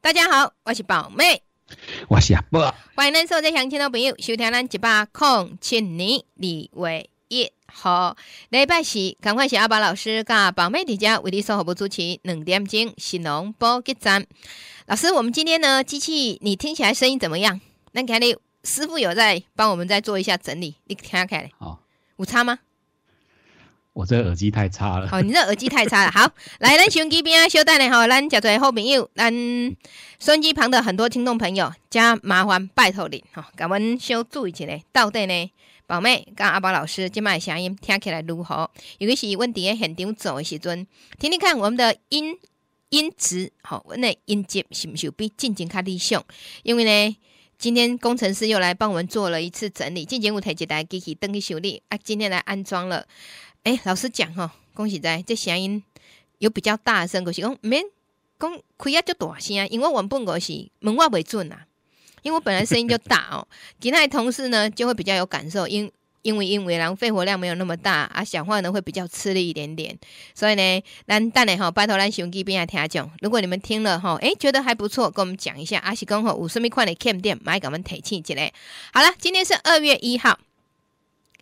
大家好，我是宝妹，我是阿波，欢迎恁收在乡亲的朋友收听咱一八空青年李伟一号礼拜四，赶快请阿宝老师跟宝妹在家为你收好部主持两点钟新农播给站老师，我们今天呢机器，你听起来声音怎么样？那看你师傅有在帮我们再做一下整理，你听下看咧，好，无差吗？我这耳机太差了。好，你这耳机太差了。好，来，咱手机边啊，小等来好，咱交在好朋友，咱手机旁的很多听众朋友，加麻烦拜托你哈，咱们小注意一下到底呢，宝妹跟阿宝老师晚麦声音听起来如何？尤其是问题场走的时阵，听听看我们的音音质，好，我们的音质是不是比进前较理想？因为呢，今天工程师又来帮我们做了一次整理，进前有台一台机器登去修理啊，今天来安装了。哎，老实讲吼，恭喜在，这声音有比较大声，我是讲，没讲开啊就大声，因为原本我是门外为准啊，因为我本来声音就大哦，其他同事呢就会比较有感受，因因为因为后肺活量没有那么大啊，讲话呢会比较吃力一点点，所以呢，咱大下哈，拜托咱兄弟边来听下讲，如果你们听了吼，哎，觉得还不错，跟我们讲一下，阿是讲吼有什么款的 c a m 店买给我们提醒起来，好了，今天是二月一号。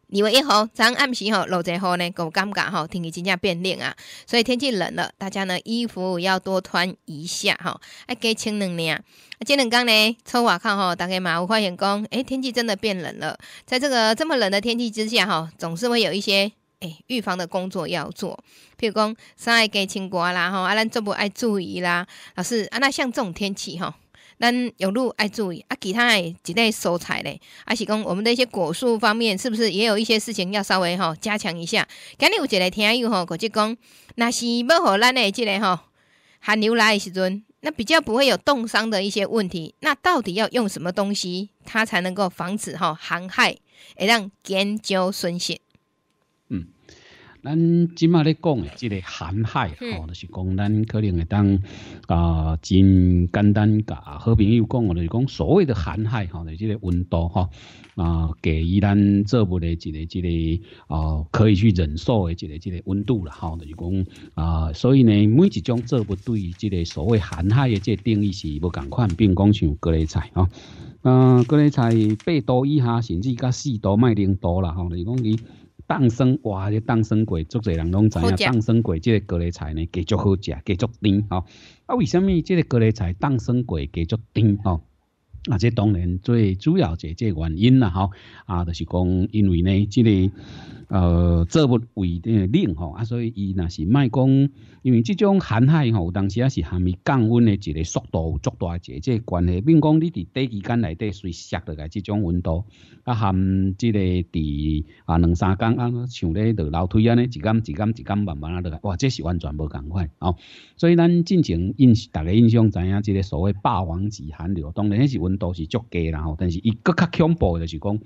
你以为好，早上按时吼落着雨呢，够感觉哈，天气真正变冷啊，所以天气冷了，大家呢衣服要多穿一下哈，爱加穿两件。啊，今天刚呢出瓦看哈，大概买有发现讲，诶，天气真的变冷了，在这个这么冷的天气之下哈，总是会有一些诶预防的工作要做，譬如讲，爱加穿瓜啦哈，啊，咱做不爱注意啦，老师啊，那像这种天气哈。咱有路爱注意，啊，其他诶几个蔬菜嘞。阿是讲我们的一些果树方面，是不是也有一些事情要稍微吼加强一下？今日有一个听友吼，过去讲，若是要互咱的这个吼寒流来的时阵，那比较不会有冻伤的一些问题。那到底要用什么东西，它才能够防止吼寒害，会让减少损失？咱即马咧讲诶，即个寒害吼，就是讲咱可能会当啊真简单甲好朋友讲，就是讲所谓的寒害吼，即个温度吼啊，给予咱这不诶即个即个啊可以去忍受诶即个即个温度了吼，就是讲啊，所以呢每一种做不对于即个所谓寒害诶即个定义是无共款，冰工有各类菜吼，嗯，各类菜八度以下甚至甲四度卖零度啦吼，就是讲伊。当生哇，这当生粿足侪人拢知影，当生粿即个粿类菜呢，继足好食，继足甜吼。啊，为什么即个粿类菜当生粿继足甜吼？啊，这当然最主要一个原因啦吼。啊，就是讲因为呢，即个。呃，做物为定冷吼啊，所以伊那是卖讲，因为这种寒海吼，有当时也是含伊降温的一个速度足大一个即个关系。并讲你伫短期间内底随落来，即种温度啊含即个伫啊两三天啊，像咧落楼梯啊呢，一竿一竿一竿慢慢啊落来，哇，这是完全无同款哦。所以咱进前印，大家印象知影即个所谓霸王级寒流，当然迄是温度是足低然后，但是伊个较恐怖的就是讲。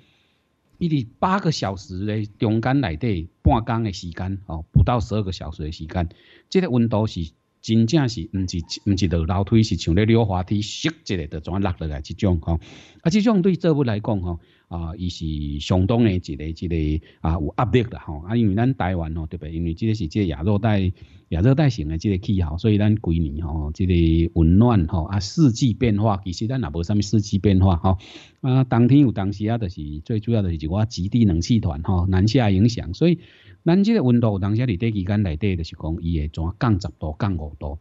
伊伫八个小时的中间内底半工的时间哦，不到十二个小时的时间，这个温度是。真正是，毋是毋是，落楼梯，是像咧溜滑梯，斜一下就怎落落来，即种吼。啊，即种对作物来讲吼，啊，伊是相当的，一个一个啊，有压力啦吼。啊，因为咱台湾吼，对别因为即个是即个亚热带亚热带型的即个气候，所以咱规年吼，即个温暖吼，啊，四季变化，其实咱也无啥物四季变化吼。啊，冬天有，当时啊，就是最主要的就是一个极地冷气团吼南下影响，所以。咱即个温度，有当时伫短期间内底就是讲，伊会怎降十度、降五度，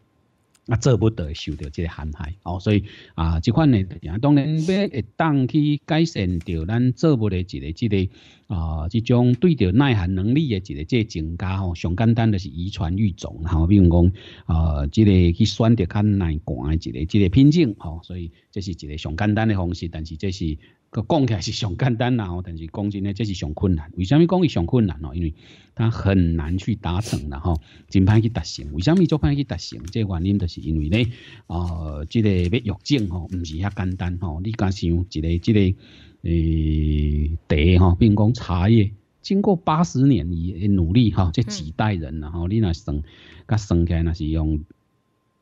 啊，做不得受到即个寒害哦。所以啊，即款呢，当然要会当去改善着咱做不得一个、一个啊，即种对着耐寒能力的一个即个增加吼。上简单著是遗传育种，然后比如讲啊，即个去选择较耐寒的一个、一个品种哦。所以这是一个上简单的方式，但是这是。个讲起来是上简单啦，哦，但是讲真诶，这是上困难。为什么讲伊上困难哦？因为他很难去达成的吼，真歹去达成。为什么做歹去达成？这原因就是因为咧，哦，这个要育种吼，毋是遐简单吼。你敢想一个、一个诶茶吼，并讲茶叶，经过八十年以努力吼，这几代人然后你若算，甲算起来若是用，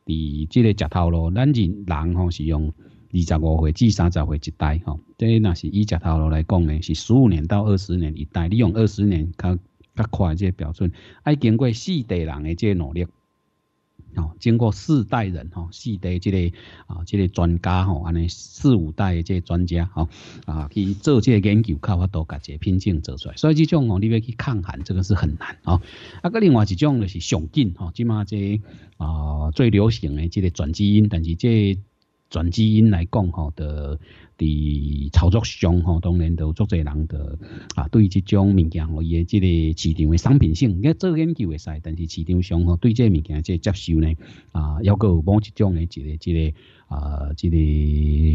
伫即个石头咯，咱人人吼是用。二十五岁至三十岁一代，吼，这若是以一头路来讲呢，是十五年到二十年一代。利用二十年较较快这标准，爱经过四代人的这努力，吼，经过四代人，吼，四代这个啊，这个专家，吼，安尼四五代的这专家，吼，啊去做这研究，较发多，加个品种做出来。所以这种，吼，你要去抗寒，这个是很难，吼。啊，个另外一种就是雄性，吼，起码这啊最流行的这个转基因，但是这。转基因来讲吼的，啲操作上，吼，当然都做侪人的啊，對，即种物件，伊嘢，即个市场诶商品性，你做研究会使，但是市场上，吼对即物件即接受呢，啊，有某一种嘅，即个即个啊，即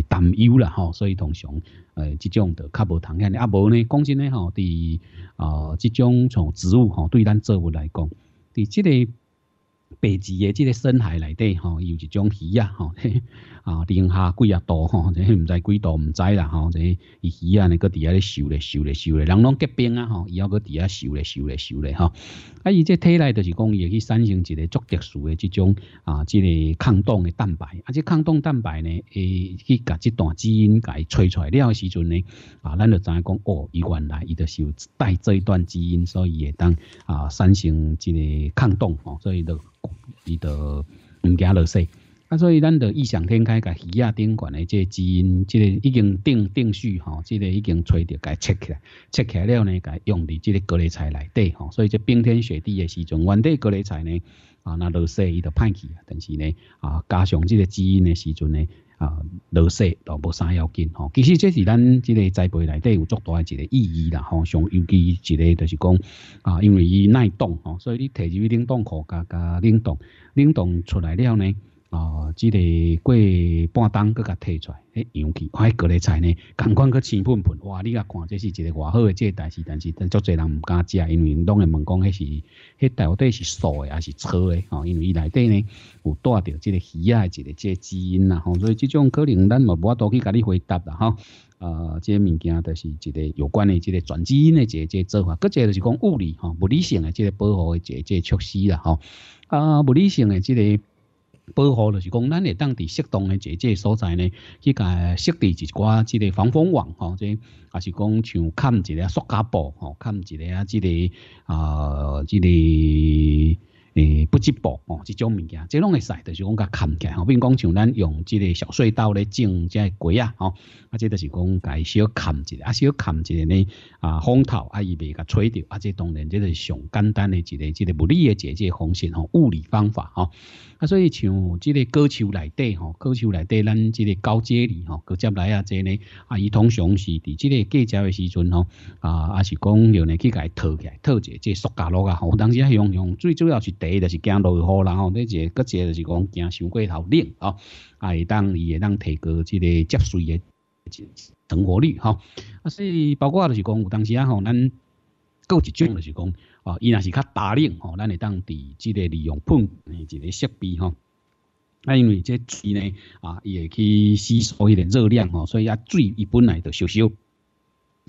个担忧啦，吼，所以通常，誒，即种就较无同樣，啊，无呢，讲真呢，吼，伫啊，即种从植物，吼，对咱作物来讲，伫即个。白字诶即个深海嚟底嗬，有一种鱼啊，吼，啊零下几啊度吼 这些知几度不知啦吼这伊鱼衣啊呢搁底下咧收咧收咧收咧人拢结冰啊吼伊抑搁底下收咧收咧收咧吼啊伊这体内著是讲伊会去产生一个足特殊的即种啊即个抗冻的蛋白啊这抗冻蛋白呢诶去甲即段基因甲伊吹出来了的时阵呢啊咱著知影讲哦伊原来伊著是有带这一段基因所以会当啊产生即个抗冻吼所以著伊著毋惊落雪啊，所以咱的异想天开，甲鱼啊，顶管的这基因，这个已经定定序吼，这个已经找着，个切起来，切起来了呢，个用的这个隔离材内底吼。所以这冰天雪地的时阵，原底隔离材呢啊，那落雪伊就歹去啊。但是呢啊，加上这个基因的时阵呢啊，落雪都无啥要紧吼。其实这是咱这个栽培内底有足多的一个意义啦。吼，像尤其一个就是讲啊，因为伊耐冻吼，所以你摕入去冷冻库，加加冷冻，冷冻出来了呢。哦，即个过半冬，佫甲摕出，来，迄氧气，迄各类菜呢，感款佫生喷喷，哇，你甲看，这是一个偌好诶，即个代志，但是，但足侪人毋敢食，因为拢会问讲，迄是，迄到底是素诶还是菜个？哦，因为伊内底呢，有带着即个鱼啊，即个即基因啦，吼，所以即种可能，咱嘛无法度去甲你回答啦，哈，呃，即物件就是一个有关的，即个转基因的，即个即做法，一个就是讲物理，吼，物理性诶，即个保护的，个即措施啦，吼。啊，物理性诶，即个。保护着是讲咱诶当地适当诶一个即个所在呢去甲设置一寡即个防风网吼即、这也是讲像勘一个塑胶布吼勘一个啊即个啊即个诶，不织布哦，这种物件，这种会使，就是讲甲砍起来吼。比如讲，像咱用这个小隧道咧种即个鬼啊吼，啊，这就是讲解小砍一下，啊，小砍一下咧啊，风头啊，伊袂甲吹掉，啊，即当然，即个上简单的一个，即个物理个解决方式吼，物理方法吼。啊，所以像即个高树内底吼，高树内底咱即个交接里吼，高接来啊，即个啊，伊通常是伫即个嫁接的时阵吼，啊，啊是讲要呢去个套起，来，套起即塑胶路啊，吼，当时啊用用，最主要是。第一就是惊落雨然后你一个，搁一个就是讲惊伤过头冷啊，会当伊会当提高这个节水的存活率哈。啊，所以包括就是讲有当时啊吼，咱够一种就是讲，哦，伊若是较大冷吼，咱会当伫即个利用喷一个设备吼。啊，因为这水呢啊，伊会去吸收一点热量吼，所以啊水伊本来就烧烧，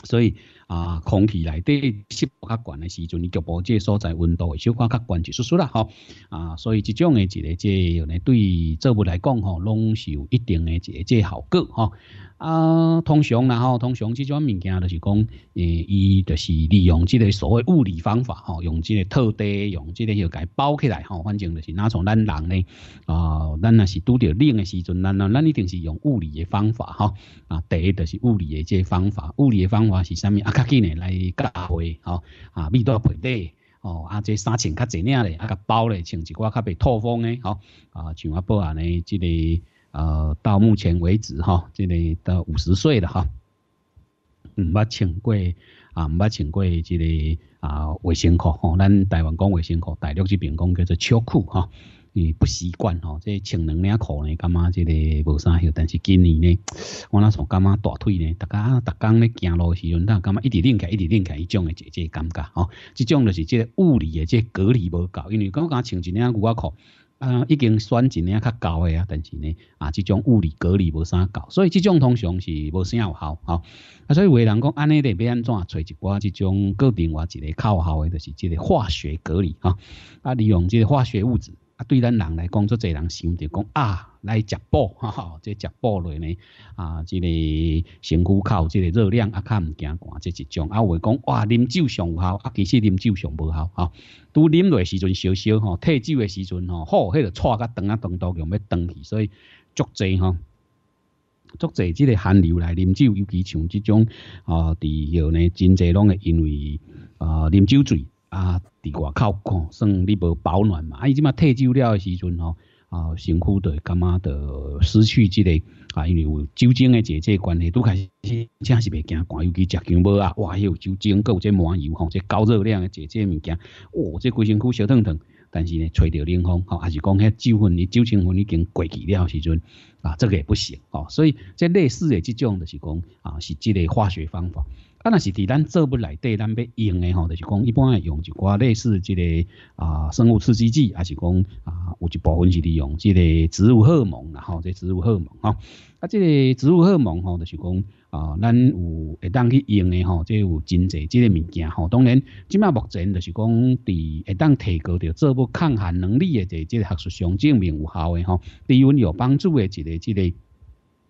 所以。啊，空气内底湿度较悬的时阵，局部即个所在温度会小可较悬，就舒舒啦吼。啊，所以即种诶一个即个对作物来讲吼，拢是有一定的即个效果吼。啊，通常然后通常即种物件就是讲，诶，伊就是利用即个所谓物理方法吼，用即个特地用即个要给包起来吼，反正就是那从咱人呢，啊，咱那是拄着冷的时阵，咱啊，咱一定是用物理的方法哈。啊，第一就是物理的即个方法，物理的方法是啥物啊？较紧诶来加会吼，啊，味道平底，哦，啊，这衫穿较济领咧，啊，甲包咧，穿一寡较袂透风诶，吼，啊，像阿伯啊呢，这个呃，到目前为止哈，这个到五十岁了哈，毋捌穿过啊，毋捌穿过这个啊，卫生裤吼，咱台湾讲卫生裤，大陆即边讲叫做秋裤哈。你不习惯吼，即穿两领裤呢？感觉即个无啥效。但是今年呢，我那从感觉大腿呢？逐家逐工咧行路时阵，那感觉一直拧开，一直拧开，一种诶姐姐感觉吼，即种就是即物理嘅即隔离无够。因为刚刚穿一领牛仔裤啊，已经选一领较厚的啊，但是呢啊，即种物理隔离无啥够，所以即种通常是无啥有效吼。啊，所以的人讲安尼的要安怎找一寡即种固定话一个有效的，就是即个化学隔离啊，啊，利用即个化学物质。对咱人来讲，做侪人想着讲啊，来食补，哈 哈，即食补类呢，啊，即个身躯烤，即个热量啊，较唔惊，寒，即一种，有话讲哇，啉酒上好，啊，其实啉酒上无好，哈，拄啉落时阵少少，吼，退酒的时阵，吼，吼迄个带甲长啊长到用要长去，所以足侪，吼足侪即个限流来啉酒，尤其像即种，啊，伫后呢，真侪拢会因为啊，啉酒醉。啊，伫外口，看，算你无保暖嘛？啊，伊即马退休了诶时阵吼，啊，身躯着感觉着失去即个啊，因为有酒精诶姐姐关系拄开始真是袂惊，寒，尤其食姜母啊，哇，迄有酒精有这满油吼，这高热量诶姐姐物件，哇，这规身躯小烫烫。但是呢，吹着冷风吼，还是讲迄酒薰，你酒精分已经过期了时阵啊，这个也不行哦，所以这类似的这种就是讲啊，是即类化学方法。啊，那是伫咱做物内底咱要用的吼，就是讲一般会用一寡类似即个啊生物刺激剂，还是讲啊有一部分是利用即个植物荷蒙啦吼，即植物荷蒙吼，啊，即个植物荷蒙吼，就是讲啊咱有会当去用的吼，即有真侪即个物件吼。当然，即卖目前就是讲伫会当提高着做物抗寒能力的即个学术上证明有效诶吼，对阮有帮助诶一个即个。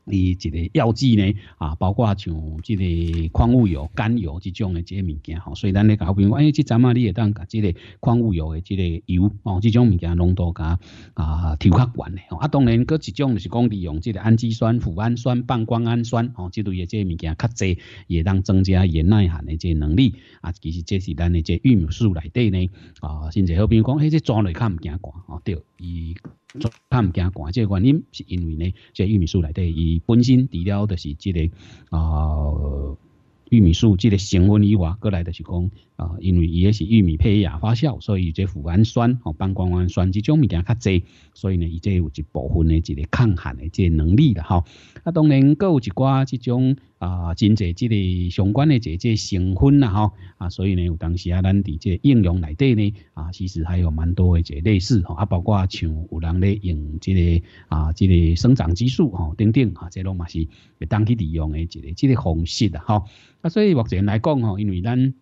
伊一个药剂呢，啊，包括像这个矿物油、甘油这种的这些物件吼，所以咱咧好比友，讲，哎，即阵啊你也当甲这个矿物油的这个油哦，这种物件浓度加啊调较悬的吼，啊当然，佫一种是讲利用这个氨基酸、脯氨酸、半胱氨酸哦，即类的这些物件较济，也当增加也耐寒的这能力啊。其实这是咱的这玉米素内底呢，啊，甚至好比讲，嘿，这庄内较唔惊寒哦，对，伊。做探惊寒，即个原因是因为呢，即玉米树内底伊本身除了就是即个啊玉米树即个成分以外，过来的是讲。啊，因为伊也是玉米胚芽发酵，所以即腐氨酸、哦半胱氨酸这种物件较济，所以呢，伊即有一部分的一个抗寒的即能力啦，哈。啊，当然，各有一寡即种啊，真济即个相关这即成分啦，哈。啊，所以呢，有当时啊，咱伫即应用内底呢，啊，其实还有蛮多的这类似，啊，包括像有人咧用即个啊，即个生长激素，哈，等等，啊，即拢嘛是当去利用的一个即个方式啦，哈。啊，所以目前来讲，哈，因为咱。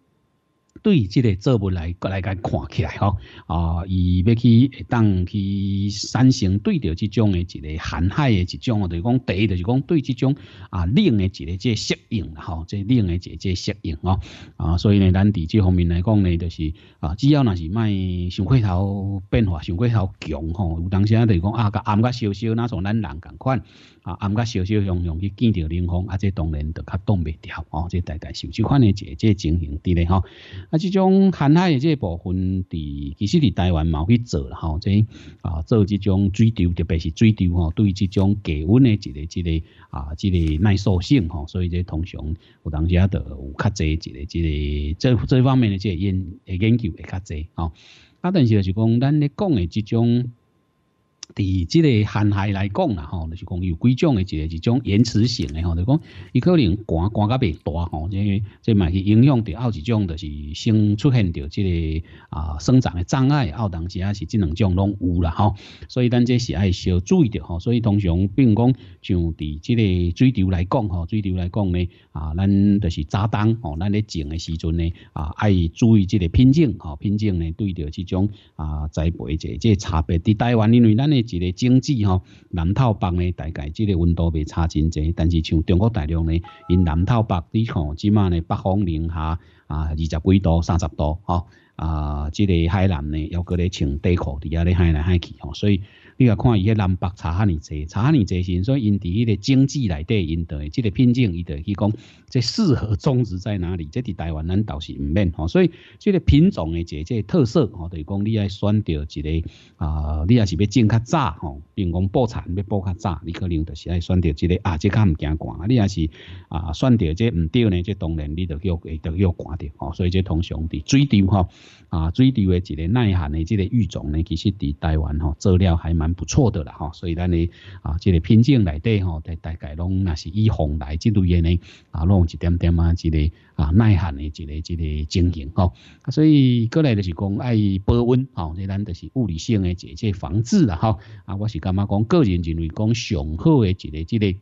对即个作物来来讲看起来吼，啊，伊要去会当去产生对着即种诶一个寒害诶一种，就是讲第一就是讲对即种啊冷诶一个即适应吼，即冷诶一个即适应哦，啊，所以呢，咱伫即方面来讲呢，就是啊，只要若是卖上过头变化，上过头强吼，有当时啊就是讲啊，甲暗甲烧烧，那像咱人共款。啊，暗甲小小红红去见着磷光，啊，这当然着较冻袂掉哦。这台台手即款的这这情形伫咧吼，啊，这种寒海的这部分，伫其实伫台湾有去做啦吼，这啊做这种水貂，特别是水貂吼，对这种低温的一个一个啊即个耐受性吼，所以这通常有当时啊，着有较侪一个一个这这方面诶，这研研究会较侪吼。啊，但是就是讲咱咧讲的这种。伫即个限害来讲啦吼，就是讲有几种嘅，个一种延迟性嘅吼，就讲伊可能寒寒较袂大吼，即即嘛是影响着后一种，就是先出现着即个啊生长嘅障碍，后当时啊是即两种拢有啦吼。所以咱这是爱小注意着吼。所以通常，比如讲像伫即个水流来讲吼，水流来讲咧啊，咱就是早冬吼，咱咧种诶时阵咧啊，爱注意即个品种吼，品种咧对着即种啊栽培者即差别，伫台湾因为咱咧。一个经治吼，南头北呢大概即个温度未差真济，但是像中国大陆呢，因南头北你看即马呢，北方零下啊二十几度、三十度吼啊，即个海南呢有搁咧穿地裤，的遐咧海南海吼，所以。你要看伊迄南北差哈尼济，差哈尼济是，所以因伫迄个经济内底，因对即个品种，伊对去讲，即适合种植在哪里？即伫台湾咱倒是唔免吼，所以即个品种的这个特色吼，就是讲你爱选择一个啊，你也是要种较早吼，比如讲播产要播较早，你可能就是爱选择这个啊，即较唔惊寒，你也是啊，选择即唔对呢，即当然你就要会要叫寒着吼，所以即通常的水稻吼啊，水稻的一个耐寒的即个育种呢，其实伫台湾吼做了还蛮。不错的啦哈，所以咱哩啊，这个品种内底吼，大大概拢那是以红来进入嘅呢，啊，拢一点点啊这个啊耐寒的这个这个经营吼，啊，所以过来就是讲爱保温吼，所咱就是物理性的一个防治了哈，啊，我是干嘛讲个人认为讲上好的一个这个。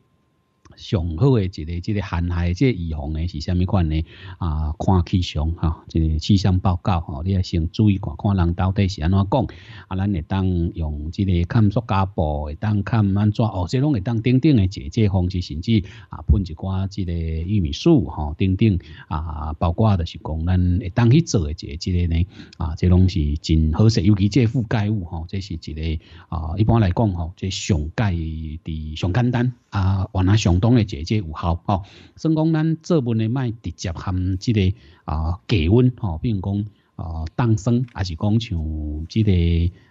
上好的一个这个陷害这预防的是什么款呢？啊，看气象哈，即个气象报告吼，你也先注意看，看人到底是安怎讲。啊，咱会当用即个勘察家布，会当看安怎。哦，即种会当顶顶的一个方式，甚至啊喷一寡即个玉米树吼，顶顶啊，包括就是讲咱会当去做的一个即个呢。啊，即种是真好势，尤其即个覆盖物吼，即是一个啊，一般来讲吼，即上盖的上简单啊，完哪上讲诶，即个有效吼，所以讲咱作文的卖直接含即个啊降温吼，比如讲啊冻伤，还是讲像即个。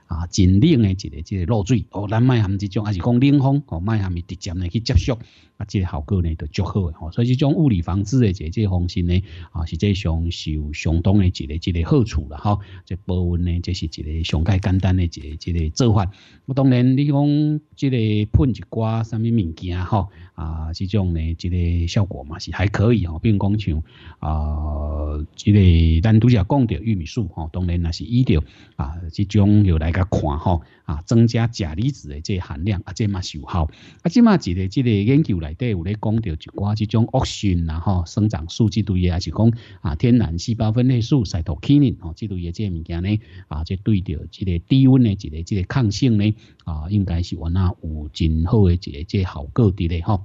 啊，尽量诶一个即个落水哦，咱卖含这种，还是讲冷风哦，卖含咪直接呢去接触啊，即个效果呢就足好诶吼。所以即种物理防治诶即个方式呢，啊，是即上受相当诶一个一个好处啦吼。即保温呢，即是一个上盖简单诶一个一个做法。我当然你讲即个喷一挂啥物物件吼啊，即种呢即个效果嘛是还可以吼。比如讲像啊，即个咱拄只讲着玉米素吼，当然那是医疗啊即种有来。也看吼啊，增加钾离子的这含量啊，这嘛是有效啊，这嘛，即个即个研究来底有咧讲到一寡即种恶性然后生长素据对也，是讲啊，天然细胞分裂素、噻托曲宁吼，即类的这物件呢啊，这对着即个低温的即个即个抗性呢啊，应该是我那有真好的即个即效果伫咧吼。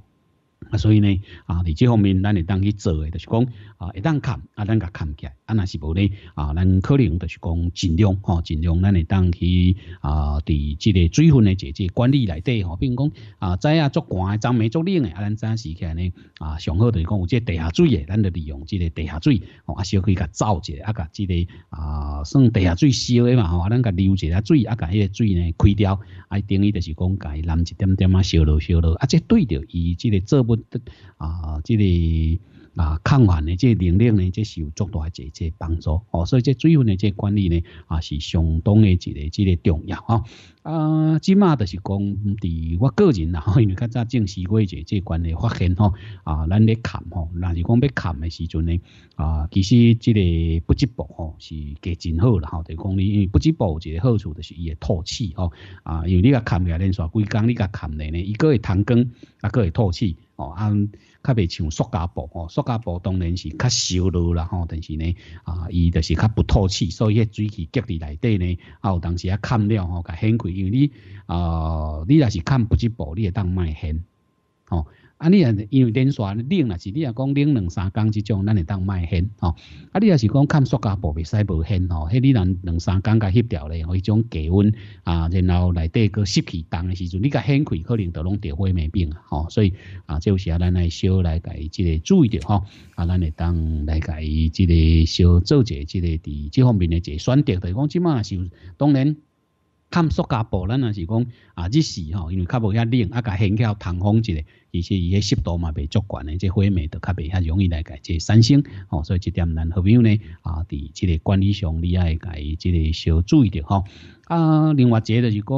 啊，所以呢，啊，伫这方面，咱会当去做诶，就是讲啊，会当砍啊，咱甲砍起，来，啊，若是无咧，啊，咱可能就是讲尽量，吼，尽量咱会当去啊，伫即个水分诶，一个管理内底，吼，并讲啊，知啊足寒诶，长梅足冷诶，啊，咱早时起来呢，啊，上好就是讲有即地下水诶，咱就利用即个地下水，吼，啊，可以甲造者，啊，甲即个啊，算地下水烧诶嘛，吼，啊，咱甲流者啊水，啊，甲迄个水呢，开掉，啊，等于就是讲甲伊淋一点点啊，烧落烧落，啊，即对着，伊即个作物。的啊，即个啊抗寒的即个能力呢，这是有重大这这帮助哦。所以即最后呢，即管理呢啊是相当的一个即个重要哦。啊，即马就是讲，伫我个人啦，因为较早正实过一即关的发现吼啊，咱咧砍吼，那是讲要砍的时阵呢啊，其实即个不织布吼是加真好啦吼。就讲你因为不织布一个好处就是伊会透气吼啊，因为你个砍起来连续几工你个砍咧呢，伊个会弹根，啊个会透气。哦，啊，较未像塑胶布，哦，塑胶布当然是较烧热啦，吼，但是呢，啊，伊就是较不透气，所以迄水汽积伫内底呢，啊，有当时啊，看了吼，甲掀开，因为你，啊，你若是看不直布，你会当卖掀，吼。啊，你啊，因为连续冷啊，是，你啊，讲冷两三工之种咱会当卖现吼。啊，你啊，是讲看塑胶布袂使无现吼，迄你两两三工甲协调咧，吼，迄种低温啊，然后内底个湿气重的时阵，你甲掀开可能都拢得灰霉病啊吼。所以啊，有时啊，咱来小来己即个注意着吼。啊，咱会当来己即个小做者即个，伫这方面的一个选择。就讲即嘛是，当然看塑胶布，咱若是讲啊，日时吼，因为较无遐冷，啊，甲掀起来通风一下。其实伊迄湿度嘛袂足悬诶，即花蜜都较袂遐容易来解，即产生吼，所以即点咱好朋友呢啊？伫即个管理上，你也该即个少注意着吼。啊，另外一个就是讲，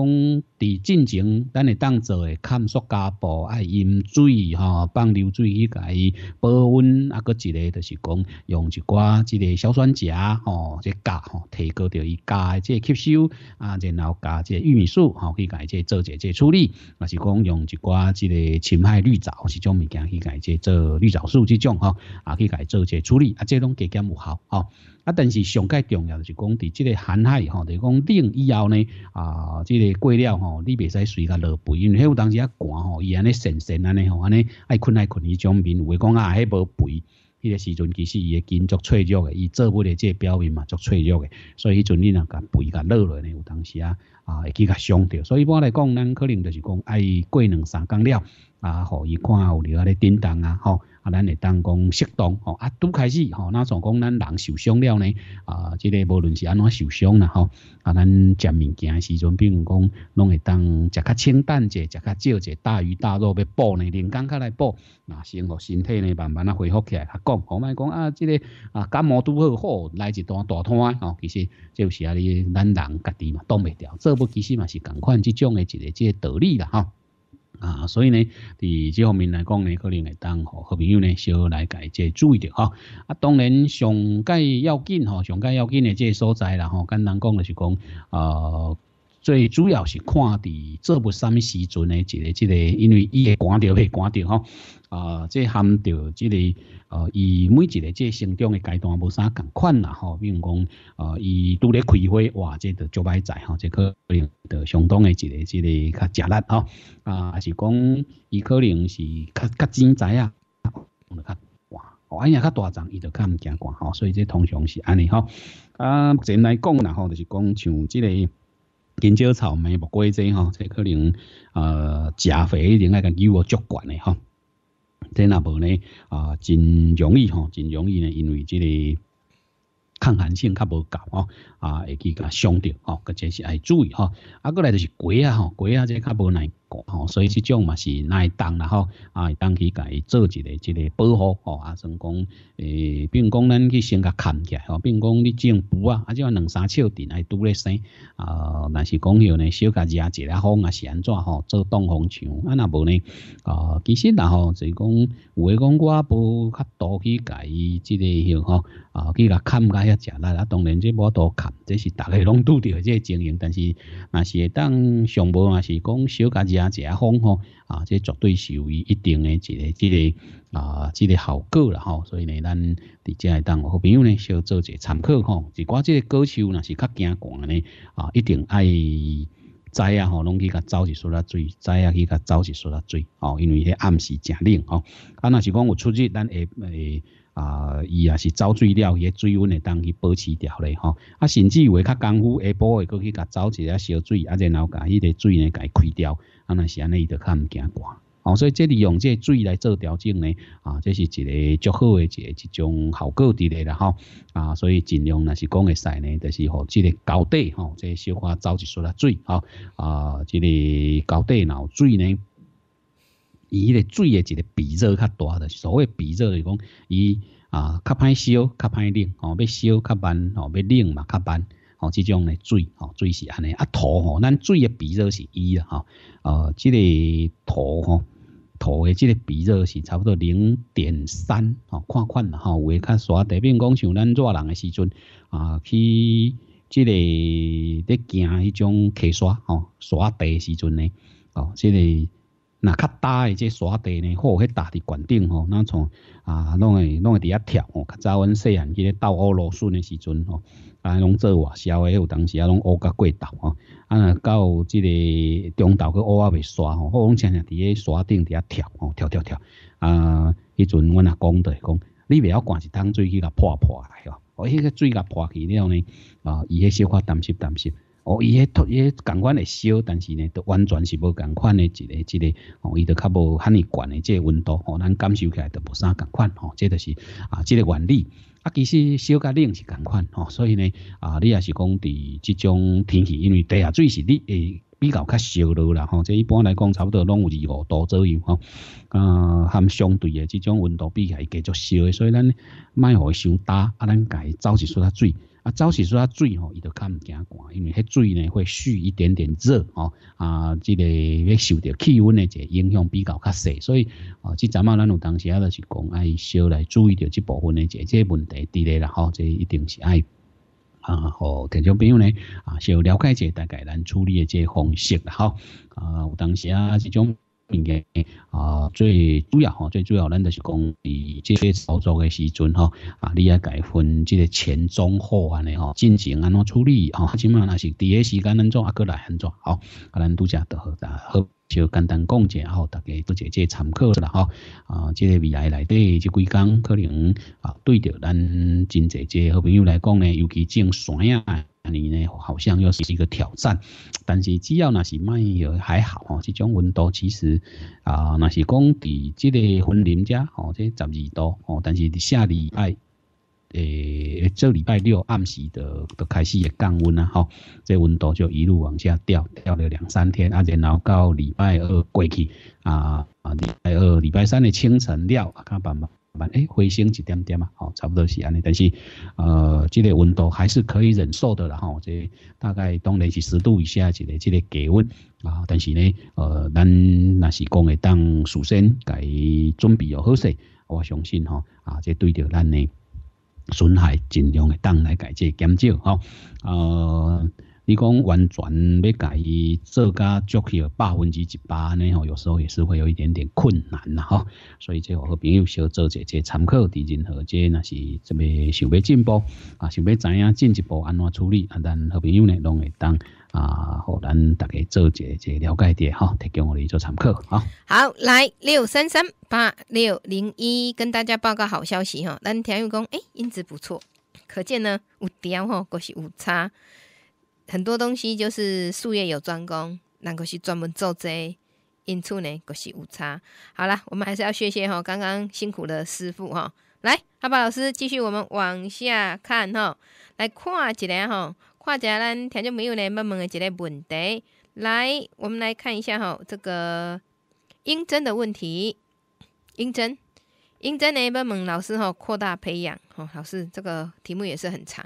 伫进前咱会当做诶，砍索家暴爱饮水吼，放流水去解保温，啊，搁一个就是讲用一寡即个硝酸钾吼，即钾吼，提高着伊加即吸收啊，然后加即玉米素吼，去解即做者即处理，也是讲用一寡即个侵害。绿藻是种物件，去解解做绿藻树这种吼，啊，去解做这处理，啊，这拢加减有效吼。啊，但是上个重要就是讲，伫这个寒海吼，就讲顶以后呢，啊，这个过了吼，你袂使随个落肥，因为迄有当时啊寒吼，伊安尼神神安尼吼安尼爱困爱困，伊种面话讲啊，迄无肥，迄个时阵其实伊个筋足脆弱个，伊做不咧这表面嘛，足脆弱个，所以迄阵你若甲肥甲落落呢，有当时啊，啊会去较伤着。所以一般来讲，咱可能就是讲爱过两三工了。啊，互伊看有伫啊咧震动啊，吼，啊，咱会当讲适当，吼，啊，拄开始，吼，那像讲咱人受伤了呢，啊，即个无论是安怎受伤啦，吼，啊，咱食物件时阵，比如讲，拢会当食较清淡者，食较少者，大鱼大肉要补呢，连干开来补，那先互身体呢慢慢啊恢复起来。较讲，我咪讲啊，即个啊感冒拄好好，来一段大摊，吼，其实就是啊哩咱人家己嘛挡袂掉，这不其实嘛是同款即种诶一个即个道理啦，吼。啊，所以呢，伫即方面来讲呢，可能会当好朋友呢，少来家介注意着吼。啊，当然上届要紧，吼，上届要紧的即个所在啦，吼，简单讲就是讲，啊。最主要是看伫做无啥物时阵呢？一个即个，因为伊会赶着会赶着吼。啊，即含着即个，哦，伊每一个即成长诶阶段无啥共款啦吼。比如讲，呃，伊拄咧开花哇，即着招牌菜吼，即可能着相当诶一个即个较食力吼。啊，还是讲伊可能是较较精仔啊，较。哇，哎呀，较大种伊就较唔惊寒吼。所以这通常是安尼吼。啊，目前来讲啦吼，就是讲像即个。减少草莓、木瓜这吼，这可能呃，食肥一定爱甲油率足悬的吼。这那无呢？啊，真容易吼，真容易呢，因为这个抗寒性较无够吼，啊，会去甲伤着吼，个这是爱注意吼。啊，过来就是瓜啊吼，瓜啊，这较无耐。吼，所以这种嘛是耐当，啦吼，啊，当起解做一个一个保护吼，啊，算讲诶，比如讲咱去先甲砍起来吼，比如讲你种树啊，啊，即个两三尺伫来拄咧生，啊，若是讲以呢，小家己啊，一啊风啊安怎吼，做挡风墙，啊那无呢？啊，其实然后就讲，有诶讲我无较多起伊即个吼。啊，去甲砍甲遐食力啊，当然这无多砍，这是大家拢拄着，这经营，但是若是会当上无若是讲小家子啊，吃风吼，啊，这绝对是有伊一定的一个即个啊，即个效果啦吼。所以呢，咱伫遮会当好朋友呢，小做者参考吼。如果即个果树那是较惊寒呢，啊，一定爱栽啊吼，拢去甲走一水啦，水，栽啊去甲走一水啦，水哦，因为迄暗时正冷吼。啊，那是讲有出去，咱会诶。啊，伊也是走水了，伊个水温会当去保持掉咧吼。啊，甚至有诶较功夫下晡会过去甲走一下烧水，啊然后甲伊个水呢甲开掉，啊那是安尼伊就较唔惊寒。哦，所以这利用这水来做调整呢，啊，这是一个较好诶一个一种效果伫咧啦吼。啊，所以尽量那是讲会使呢，就是吼，即个高底吼，即小寡走一撮啊水吼，啊，即个高底然后水呢。伊迄个水诶一个比热较大个，所谓比热是讲伊啊较歹烧、较歹冷吼，要烧较慢吼，要冷嘛较慢吼，即种诶水吼，水是安尼啊。土吼，咱水诶比热是伊啊，吼，呃，这个土吼，土诶即个比热是差不多零点三吼，看看啦吼，有诶较刷地，变讲像咱热人诶时阵啊，去这个咧行迄种溪沙吼，沙地时阵呢，哦，这个。那较大诶，即沙地呢，好迄搭伫管顶吼，那从啊，拢会拢会伫遐跳吼。较早阮细汉去咧斗乌螺顺诶时阵吼，啊，拢做外销诶，有当时啊，拢乌甲过斗吼。啊，到即个中岛去乌啊未沙吼，好拢常常伫个沙顶伫遐跳吼，跳跳跳。啊，迄阵阮阿公对讲，你袂晓掼一桶水去甲泼泼来哦。我迄个水甲泼去了呢，啊，伊迄小可担湿担心。哦，伊迄托伊感官会烧，但是呢，都完全是无感官的，一个、一个，哦，伊都较无遐尼悬的，即个温度，吼，咱感受起来都无啥感官，吼，即个是啊，即个原理。啊，其实烧甲冷是同款，吼，所以呢，啊，你也是讲伫即种天气，因为地下水是你会比较较烧热啦，吼，即一般来讲差不多拢有二五度左右，吼，啊，含相对的即种温度比起会继续烧的，所以咱卖伊伤焦啊，咱家走一吸下水。啊，早时说水吼，伊都较唔惊寒，因为迄水呢会蓄一点点热吼，啊，即个要受着气温诶一个影响比较较细，所以哦，即阵啊，咱有当时啊，就是讲爱少来注意着这部分诶一个问题，伫咧啦吼，即一定是爱啊，好听众朋友呢啊，少了解一下大概咱处理诶即方式啦吼，啊，有当时啊，即种。应该啊，最主要吼，最主要，咱就是讲，伫这些操作嘅时阵吼，啊，你要该分这个前中后安尼吼进行安怎处理吼，起码那是第一时间安怎啊过来安怎吼，啊，咱拄则得好，好就简单讲一下，好，大家做借借参考啦吼，啊，即个未来内底即几工可能啊，对着咱真侪即好朋友来讲呢，尤其种山啊。那里呢，好像又是一个挑战，但是只要那是卖也还好吼。这种温度其实啊，那是讲伫这个温林家吼，这十二度吼。但是下礼拜，诶，这礼拜六暗时的都开始也降温了哈，这温度就一路往下掉，掉了两三天啊，然后到礼拜二过去啊啊，礼拜二、礼拜三的清晨了，看吧。哎，回升一点点嘛，好，差不多是安尼。但是，呃，即个温度还是可以忍受的啦，吼。这大概当然是十度以下，一个即个低温啊。但是呢，呃，咱那是讲的，当事先该准备要好势，我相信吼啊，这对着咱呢损害尽量会当来改这减少吼，呃。你讲完全要改伊做加足起百分之一百呢？吼，有时候也是会有一点点困难啦吼。所以，这我好朋友想做一这参考，伫任何这那是准备想要进步啊，想要知影进一步安怎处理啊？咱好朋友呢，拢会当啊，好咱大家做一节了解点哈，提供我哋做参考。好，好，来六三三八六零一，跟大家报告好消息哈。咱田友工，哎，音质不错，可见呢有调哈，果是有差。很多东西就是术业有专攻，那个是专门做这，因出呢就是误差。好了，我们还是要谢谢哈刚刚辛苦的师傅哈。来，阿爸老师继续我们往下看哈。来看一下哈，看一下咱听众朋友呢，问问的一个问题。来，我们来看一下哈，这个音真的问题。音真，音真呢，问问老师哈扩大培养哈。老师，这个题目也是很长。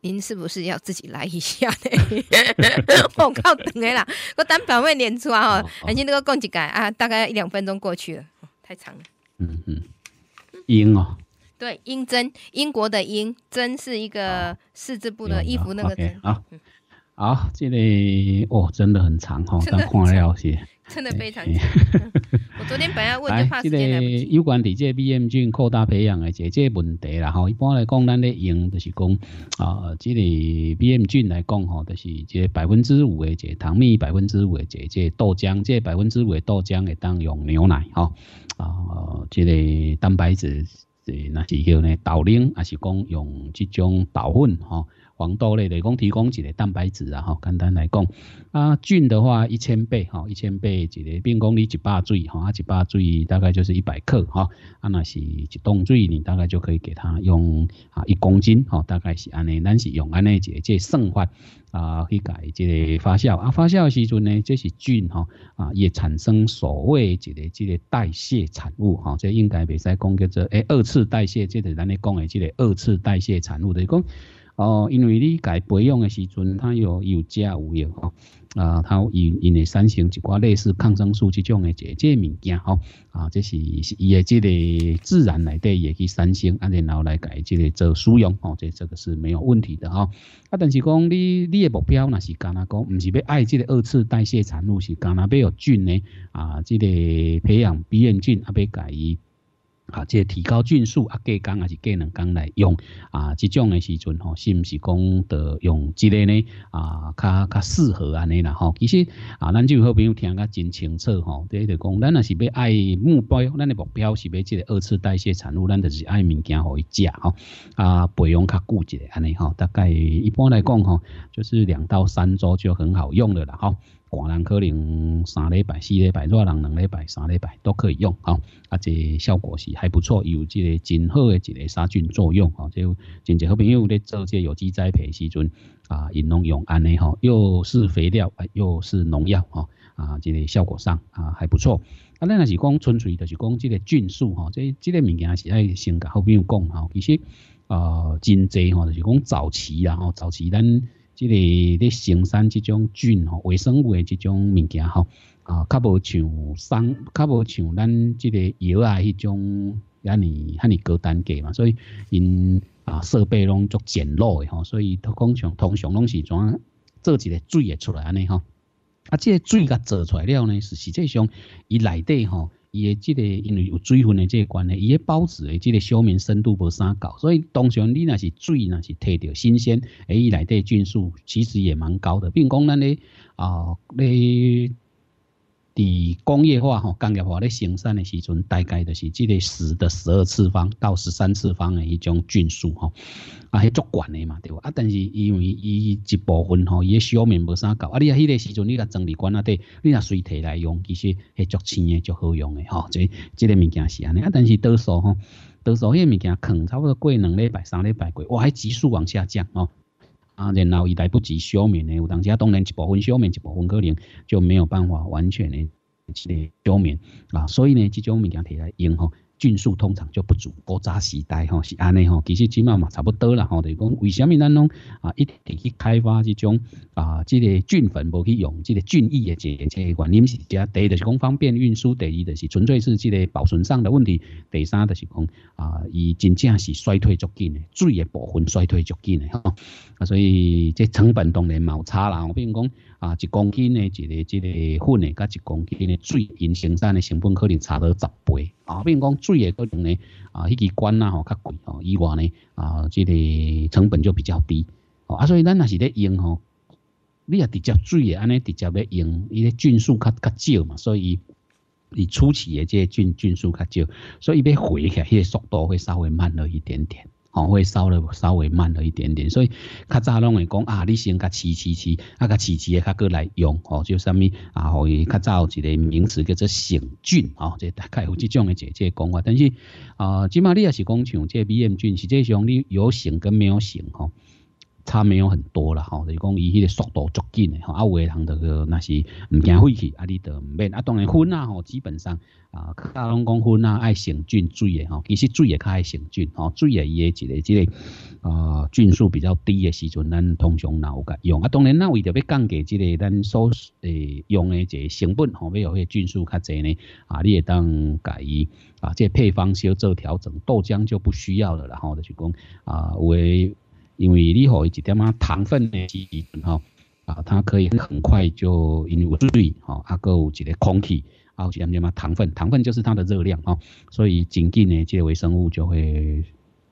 您是不是要自己来一下呢？我靠，等的啦，我等反会连出啊！而且那个攻击改啊，大概一两分钟过去了，太长了。嗯嗯，英哦，对，英真，英国的英真是一个四字部的衣服那个。好，好，这里哦，真的很长哈，等看了，要写。真的非常。我昨天本来问就怕时间来不及。来，这里有关这 B M 菌扩大培养的这这问题啦，吼，一般来讲，咱咧用就是讲啊，这里 B M 菌来讲吼，就是这百分之五的这糖蜜，百分之五的这这豆浆，这百分之五豆浆会当用牛奶，吼，啊，这个蛋白质是那是叫呢豆奶，还是讲用这种豆粉，吼。黄豆类提供提供几个蛋白质啊，吼，简单来讲啊，菌的话一千倍，哈，一千倍几个，并公里一巴水，吼，一巴水大概就是一百克，哈，啊那是，一桶水你大概就可以给它用啊一公斤，哈，大概是安尼，咱是用安尼几个即算法啊去改这个发酵，啊发酵的时阵呢，这是菌，哈，啊也产生所谓几个这个代谢产物，哈，这应该袂使讲叫做诶二次代谢，这个咱咧讲的这个二次代谢产物，等于讲。哦，因为你家培养的时阵，它有有无有哦。啊，它因因为产生一挂类似抗生素这种的这这物件吼，啊，这是是伊的这个自然来对，也去产生，啊，然后来家这个做使用哦，这这个是没有问题的哈。啊，但是讲你你的目标那是干哪讲，唔是要爱这个二次代谢产物，是干哪要菌呢？啊，这个培养鼻炎菌啊，要改伊。啊，这提高菌数啊，隔钢还是隔两钢来用啊？这种的时阵吼，是毋是讲得用这个呢？啊，较较适合安尼啦吼。其实啊，咱就好朋友听较真清楚吼，得个讲，咱那是要爱目标，咱的目标是要即个二次代谢产物，咱就是爱物件互伊食吼啊，培养较固结安尼吼。大概一般来讲吼，就是两到三周就很好用了啦吼。寡人可能三礼拜、四礼拜、热人两礼拜、三礼拜都可以用，好，啊，这效果是还不错，有这个真好的一个杀菌作用，吼，就真济好朋友咧做这有机栽培时阵啊，也拢用安尼，吼，又是肥料，啊，又是农药，吼，啊，这个效果上啊还不错，啊，咱也是讲纯粹，就是讲这个菌素，吼，这这个物件是爱先甲好朋友讲，吼，其实啊，真济，吼，就是讲早期，啊，吼，早期咱。即个咧生产即种菌吼，微生物诶即种物件吼，啊，较无像生，较无像咱即个药啊迄种遐尼遐尼高单价嘛，所以因啊设备拢足简陋诶吼，所以通工通常拢是怎做一个水诶出来安尼吼，啊，即个水甲做出来了呢，是实际上伊内底吼。伊的即个因为有水分的即个关系，伊的包子的即个说明深度无啥够，所以通常你若是水若是摕着新鲜，而伊内底菌素其实也蛮高的，并讲咱你啊你。伫工业化吼，工业化咧生产的时阵，大概就是即个十的十二次方到十三次方的一种菌数吼，啊，迄足悬的嘛，对无？啊，但是因为伊一部分吼，伊的消灭无啥够，啊，你啊，迄个时阵你甲整理罐啊底，你若随提来用，其实迄足轻的，足好用的吼，即即个物件是安尼啊，但是多数吼，多数迄物件肯差不多过两礼拜、三礼拜过，哇，还急速往下降哦。啊，然后伊来不及消灭呢，有当时啊，当然一部分消灭，一部分可能就没有办法完全的消灭啊，所以呢，这种物件提来用吼。菌素通常就不足，古早时代吼是安尼吼，其实起码嘛差不多啦吼。就是讲，为什么咱拢啊，一直去开发这种啊，即个菌粉无去用，即个菌液嘅检测个原因是只第一就是讲方便运输，第二就是纯粹是即个保存上的问题，第三就是讲啊，伊真正是衰退足紧的，水的部分衰退足紧的吼。啊，所以即成本当然冇差啦。我比如讲。啊，一公斤的这个这个粉的，跟一公斤的水，因生产的成本可能差到十倍。啊，比如讲水的可能呢，啊，迄支管呐吼较贵吼，以外呢，啊，这个成本就比较低。啊，所以咱那是咧用吼，你也直接水的，安尼直接咧用，伊的菌数较较少嘛，所以你初期的这菌菌数较少，所以要回起来，那个速度会稍微慢了一点点。哦，会烧微稍微慢了一点点，所以较早拢会讲啊，你先甲饲饲饲，啊甲饲饲诶，较过来用哦，就啥物啊，好伊较早一个名词叫做显菌哦，这大概有这种诶解解讲法，但是啊，起码你也是讲像这 B M 菌实际上你有显跟没有显吼。差没有很多了，吼，就是讲伊迄个速度足紧的，吼，啊，有诶，人着个那是唔惊废气，啊，你着唔免，啊，当然粉啊，吼，基本上啊，大拢讲粉啊爱成菌水诶，吼，其实水也较爱成菌，吼，水也伊个之类之类，啊，菌数比较低诶时阵，咱通常哪有甲用，啊，当然那为着要降低之个咱所诶用诶个成本，吼，要些菌数较侪呢，啊，你也当改伊，啊，即配方要做调整，豆浆就不需要了，然后就讲啊为。因为你吼一点啊糖分的基因吼啊，它可以很快就因为水吼，啊个有一个空气，啊有一点点嘛糖分，糖分就是它的热量啊，所以紧近呢这些微生物就会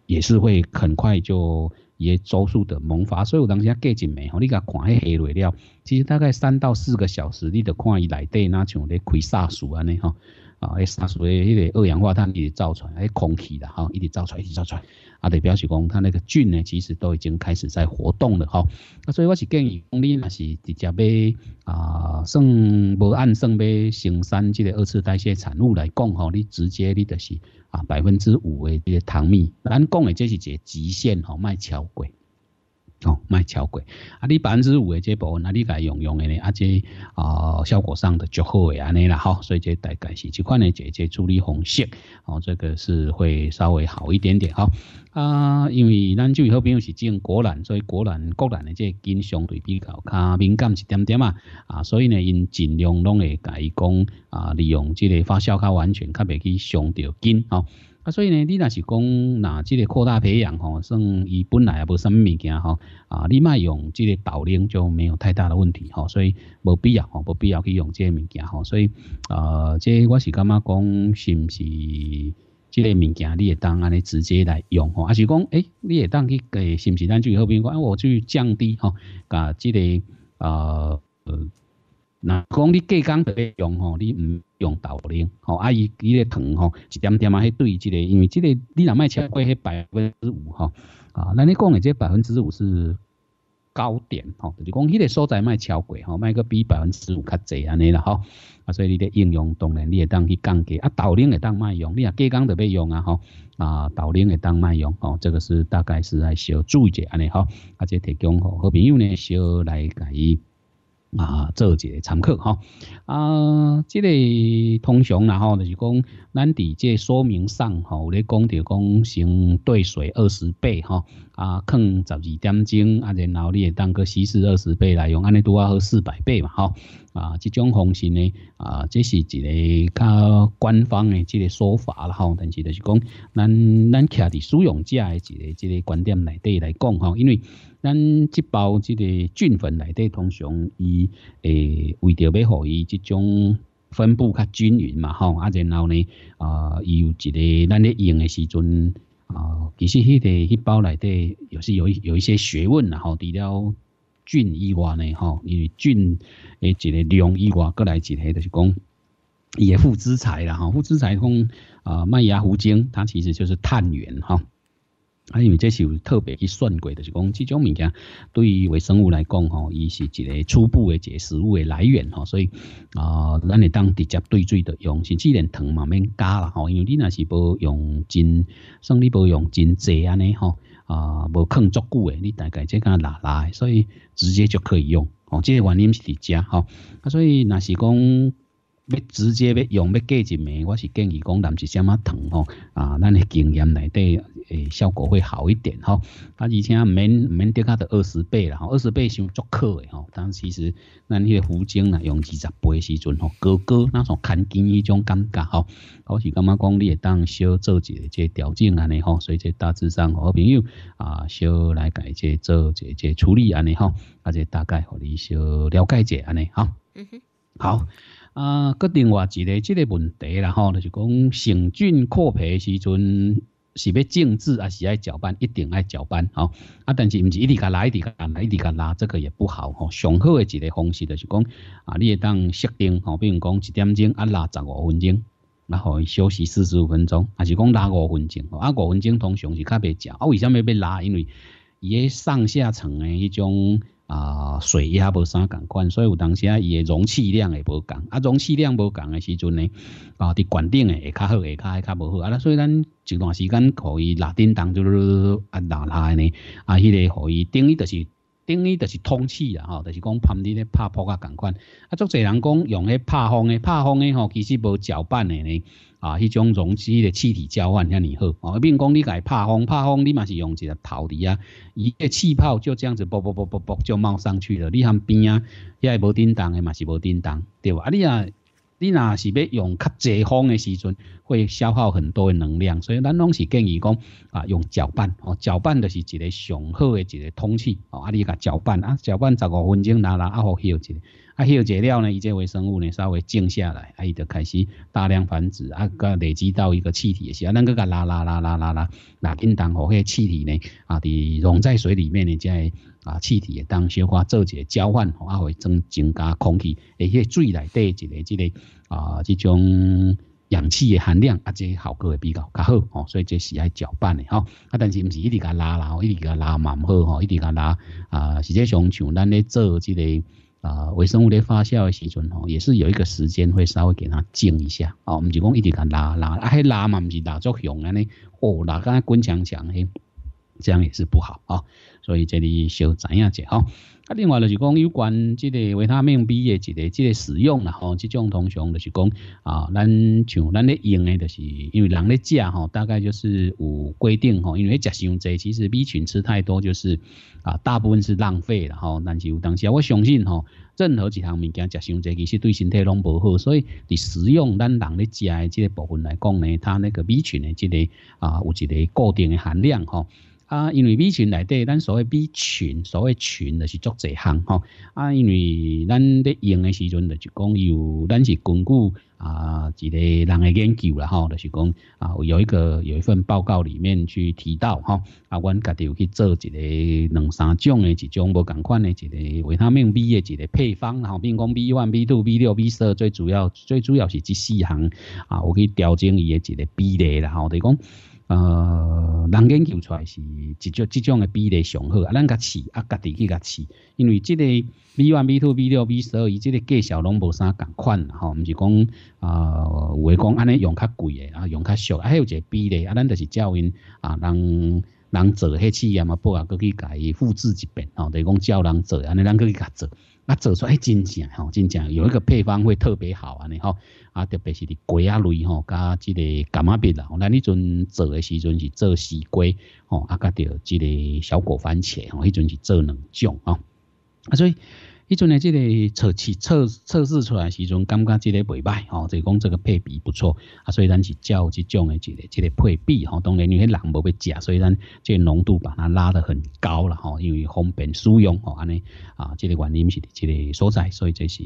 也是会很快就也加速的萌发，所以有当时啊过紧的吼，你家看迄黑蕊了，其实大概三到四个小时，你得看伊内底那像咧开啥树安尼吼。啊，迄它属于一个二氧化碳，一直造出来，诶，空气的吼，一直造出来，一直造出来，啊，代表示讲，它那个菌呢，其实都已经开始在活动了，吼，啊，所以我是建议，讲你若是直接买啊，算无按算买生产这个二次代谢产物来讲吼，你直接你的是啊百分之五的这个糖蜜，咱讲的这是一个极限吼，卖超轨。卖超过啊！你百分之五的这部，分，那你该用用的呢？啊，这哦，效果上的就好诶，安尼啦，吼。所以这大概是这款呢，这姐处理红色，哦，这个是会稍微好一点点，哦。啊。因为咱就以后朋友是种国兰，所以国兰国兰的这根相对比较较敏感一点点嘛，啊，所以呢，因尽量拢会改工啊，利用这个发酵较完全，较袂去伤着根哦。啊，所以呢，你若是讲，那这个扩大培养吼，算伊本来啊无什么物件吼，啊，你卖用这个导龄就没有太大的问题吼。所以无必要吼，无必要去用这个物件吼，所以呃，这我是感觉讲是毋是这个物件你会当安尼直接来用吼，还是讲哎，你会当去给是毋是？咱就后边讲，我去降低吼，甲这个呃呃，那讲你计纲得用吼，你唔。用导奶吼啊伊伊个糖吼，一点点啊，去兑即个，因为即个你若卖超过迄百分之五吼，啊，那你讲的这百分之五是高点吼，就是讲迄个所在卖超过，吼，卖个比百分之五较济安尼啦吼，啊，所以你咧应用当然你会当去降低，啊导奶会当卖用，你若加工得要用啊吼，啊导奶会当卖用，吼这个是大概是爱小注意者安尼吼，啊，即提供好朋友呢小来介意。啊，做一个参考哈。啊，即个通常啦吼，就是讲咱伫即个说明上吼，有咧讲着讲先兑水二十倍哈，啊，放十二点钟啊，然后你会当个稀释二十倍来用，安尼都啊好四百倍嘛哈。啊，即种方式呢，啊，这是一个较官方的即个说法啦吼。但是就是讲，咱咱徛伫使用者的一个即个观点内底来讲哈，因为。咱即包即个菌粉内底，通常伊诶为着要互伊即种分布较均匀嘛吼，啊然后呢啊，伊、有一个咱咧用诶时阵啊，其实迄个迄包内底也是有有一些学问啦吼，除了菌以外呢吼，因为菌诶一个量以外，搁来一个就是讲也附之财啦哈，附之财讲啊麦芽糊精，它其实就是碳源哈。啊，因为这是特别去算过，就是讲这种物件对于微生物来讲，吼，伊是一个初步的个食物的来源，吼，所以啊，咱会当直接兑水的用，甚至连糖嘛免加了，吼，因为你若是无用真，算你无用真济安尼，吼啊，无放足久的，你大概即间拉来，所以直接就可以用，哦，这个原因是伫遮，吼啊，所以若是讲。要直接要用，要过一暝，我是建议讲，咱是先嘛糖吼啊，咱的经验内底，诶，效果会好一点吼。啊，而且免免滴卡到二十倍啦，吼，二十倍是足可诶吼。但其实咱迄个胡精呐，用二十倍时阵吼，个个那种看筋迄种感觉吼，我是感觉讲，你会当小做一即调整安尼吼。所以即大致上好朋友啊，小来改即做一即处理安尼吼，啊，即大概互你小了解一下安尼哈。嗯哼，好。啊，搁另外一个即个问题，然后就是讲行菌扩培时阵是要静置，还是爱搅拌？一定爱搅拌，吼啊，但是毋是一直甲拉，一直甲拉，一直甲拉，这个也不好吼。上好的一个方式就是讲，啊，你也当设定，吼，比如讲一点钟啊拉十五分钟，然后休息四十五分钟，还是讲拉五分钟，啊，五分钟通常是较袂食。啊，为什么要拉？因为伊个上下层诶迄种。啊，水压无啥同款，所以有当时啊，伊个容器量也无同。啊，容器量无同的时阵呢，啊，滴管顶诶会较好，会开会较无好。啊，所以咱这段时间可以拉点当作啊拉拉呢，啊，迄个可以定义就是。等于就是通气啦，吼，就是讲喷伫咧拍扑个共款，啊，足侪人讲用迄拍风诶，拍风诶吼，其实无搅拌诶呢，啊，迄种溶剂的气体交换，遐尼好。吼，比如讲你改拍风拍风，你嘛是用一个头伫啊，一个气泡就这样子啵啵啵啵啵就冒上去了，你含边啊，也无叮当诶，嘛，是无叮当，对吧？啊，你啊。你若是要用较济风的时阵，会消耗很多的能量，所以咱拢是建议讲啊，用搅拌哦，搅拌就是一个上好的一个通气哦，啊你甲搅拌啊，搅拌十五分钟然后啊，好休一个，啊休一个了呢，伊这微生物呢稍微静下来，啊伊就开始大量繁殖啊，佮累积到一个气体的时，候，那个甲啦啦啦啦啦啦，那应当哦，迄气体呢啊，伫溶在水里面呢，会。啊，气体也当消化做一者交换，吼，会增增加空气，而且水内底一个这个啊，这种氧气的含量啊，这效果会比较较好，吼，所以这是爱搅拌的，哈，啊，但是唔是一直甲拉拉，一直甲拉蛮好，吼，一直甲拉啊，实际上像咱咧做这个。啊，微生物咧发酵的时阵，吼，也是有一个时间会稍微给它静一下，哦，唔是讲一直个拉拉，啊，迄拉嘛，唔是拉作用安尼，哦，拉个滚强强，嘿，这样也是不好啊。所以这里小知影一下吼，啊，另外就是讲有关这个维他命 B 的这个这个使用啦吼，这种通常就是讲啊，咱像咱咧用的，就是因为人咧食吼，大概就是有规定吼，因为食伤济，其实 B 群吃太多就是啊，大部分是浪费了吼。但是有当时啊，我相信吼，任何一项物件食伤济，其实对身体拢无好，所以，伫食用咱人咧食的这个部分来讲呢，它那个 B 群的这个啊，有一个固定含量吼。啊，因为 B 群内底，咱所谓 B 群，所谓群就是做这行吼。啊，因为咱在用的时阵，就是讲有，咱是根据啊，一个人的研究了吼，就是讲啊，有一个有一份报告里面去提到吼，啊，阮家己有去做一个两三种的，一种无同款的，一个维他命 B 的，一个配方，然后并讲 b one、b two、b 六、b 四，最主要最主要是这四行啊，我去调整伊的一个比例然后等讲。呃，人研究出来是，即种即种诶比例上好啊，咱甲饲啊，家己去甲饲，因为即个 B one、B two、B 六、B 十二，伊即个介绍拢无啥共款吼，唔是讲啊，有诶讲安尼用较贵诶，啊用较俗，啊有者比例啊，咱就是照因啊，人人做迄试啊嘛，不啊，搁去甲伊复制一遍吼，等于讲照人做，安尼咱搁去甲做，啊做出来真正吼，真正有一个配方会特别好安尼吼。啊，特别是伫瓜啊类吼，加即个柑仔蜜啦。吼，咱你阵做诶时阵是做四瓜吼啊加着即个小果番茄，吼迄阵是做两种啊，啊所以。迄阵诶，即个测试测测试出来时阵，感觉即个袂歹吼，就讲这个配比不错啊。所以咱是照即种诶，一个一个配比吼。当然，因为人无要食，所以咱即浓度把它拉得很高了吼，因为方便使用吼安尼啊。即个原因是即个所在，所以这是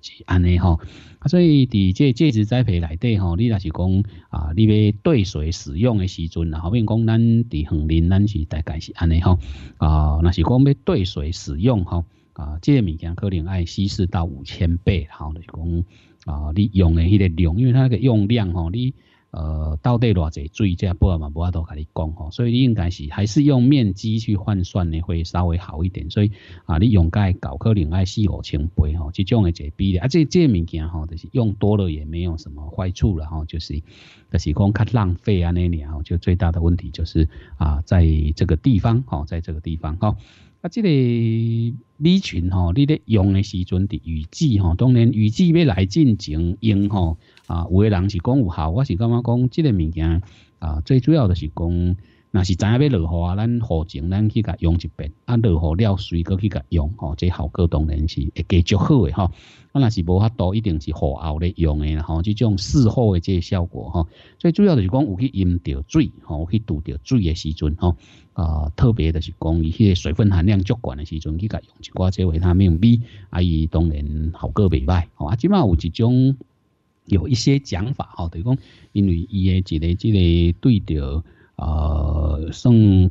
是安尼吼。啊，所以伫即介质栽培内底吼，你若是讲啊，你要兑水使用诶时阵，后面讲咱伫横林，咱是大概是安尼吼啊。那是讲要兑水使用吼。啊，这物件可能爱稀释到五千倍，吼，就是讲啊，你用的迄个量，因为它个用量吼，你呃到底偌济，水，佳波嘛，不阿都跟你讲吼，所以你应该是还是用面积去换算呢，会稍微好一点。所以啊，你用该搞可能爱四五千倍吼，这种的侪比例，啊，这这物件吼，就是用多了也没有什么坏处了吼，就是就是讲较浪费啊，那里吼就最大的问题就是啊，在这个地方吼，在这个地方哈。啊，这个米群吼，你咧用的时阵，伫雨季吼，当然雨季要来进行用吼，啊，有个人是讲有效，我是感觉讲这个物件啊，最主要就是讲。那是知影要落雨啊？咱雨前咱去甲用一遍，啊，落雨了水个去甲用吼，这效果当然是会加足好诶吼。啊，那是无法多一定是雨后咧用诶吼，即种事后诶这效果吼。最主要就是讲有去淹着水吼，有去拄着水诶时阵吼。啊，特别著是讲伊迄个水分含量足悬诶时阵去甲用一寡这维他命 B，啊，伊当然效果未歹。吼、啊，即满有一种有一些讲法吼，等是讲因为伊诶一个即个对着。呃，送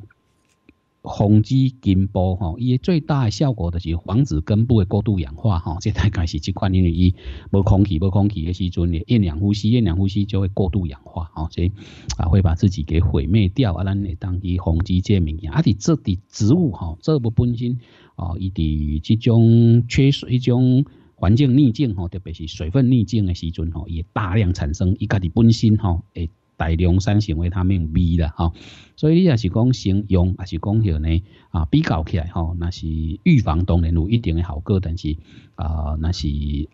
防止根部吼，伊最大效果就是防止根部的过度氧化吼。这大概是这款因为伊无空气，无空气的时阵，你一氧呼吸，一氧呼吸就会过度氧化吼，所以啊会把自己给毁灭掉。啊，咱当地防止这物件，啊，伫这哋植物吼，这部本身哦，伊伫即种缺水、种环境逆境吼，特别是水分逆境的时阵吼，也大量产生伊家己本身吼诶。大量产生维他命 B 了哈，所以你要是讲先用，还是讲许呢啊？比较起来哈，那是预防当然有一定的效果，但是啊，那是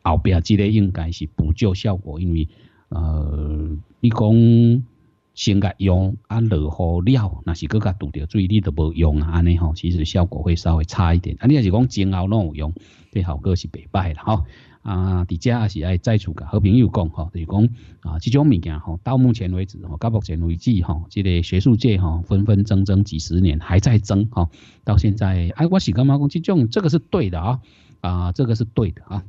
后边这个应该是补救效果，因为呃，你讲先甲用啊，落雨料，那是更加堵着水，里都无用啊，安尼吼，其实效果会稍微差一点。啊你要是讲前后拢用，这效果是白歹的哈。啊！伫遮也是爱再吵个和平又讲哈，就是讲啊，这种物件哈，到目前为止吼，到目前为止哈，即个学术界哈，纷纷争争几十年还在争哈。到现在哎，我是感觉讲这种这个是对的啊，啊，这个是对的啊。